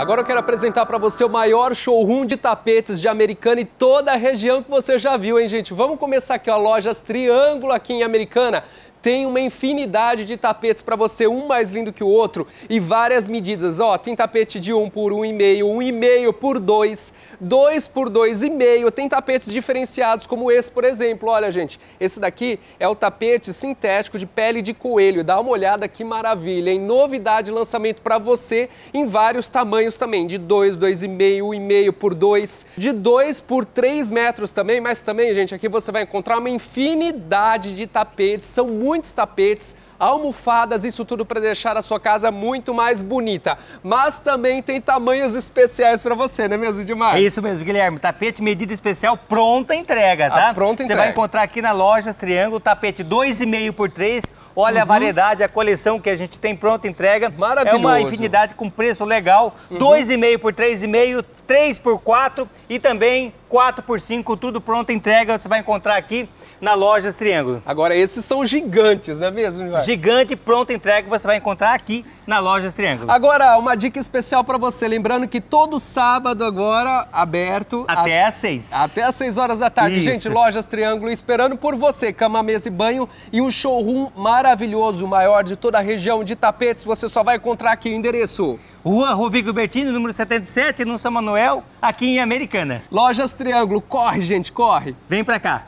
Agora eu quero apresentar para você o maior showroom de tapetes de Americana e toda a região que você já viu, hein, gente? Vamos começar aqui, ó, Lojas Triângulo aqui em Americana tem uma infinidade de tapetes para você, um mais lindo que o outro e várias medidas. Ó, tem tapete de 1 um por 1,5, um 1,5 um por 2, 2 por 2,5. Tem tapetes diferenciados como esse, por exemplo. Olha, gente, esse daqui é o tapete sintético de pele de coelho. Dá uma olhada que maravilha, hein? Novidade, lançamento para você em vários tamanhos também, de 2, 2,5, 1,5 por 2, de 2 por 3 metros também, mas também, gente, aqui você vai encontrar uma infinidade de tapetes, são muito muitos tapetes, almofadas, isso tudo para deixar a sua casa muito mais bonita. Mas também tem tamanhos especiais para você, não é mesmo, Dimar? É isso mesmo, Guilherme. Tapete medida especial, pronta entrega, ah, tá? A pronta entrega. Você vai encontrar aqui na loja Triângulo, tapete 2,5 por 3 Olha uhum. a variedade, a coleção que a gente tem pronta entrega. Maravilhoso. É uma infinidade com preço legal. Uhum. 2,5 por 3,5, 3 por 4 e também 4 por 5, tudo pronto entrega. Você vai encontrar aqui na loja Triângulo. Agora, esses são gigantes, não é mesmo, Ivar? Gigante, pronto entrega, você vai encontrar aqui na Lojas Triângulo. Agora, uma dica especial para você. Lembrando que todo sábado agora, aberto... Até a... às seis. Até às seis horas da tarde. Isso. Gente, Lojas Triângulo esperando por você. Cama, mesa e banho e um showroom maravilhoso, maior de toda a região de tapetes. Você só vai encontrar aqui o endereço. Rua Rovigo Gilbertino, número 77, no São Manuel, aqui em Americana. Lojas Triângulo. Corre, gente, corre. Vem pra cá.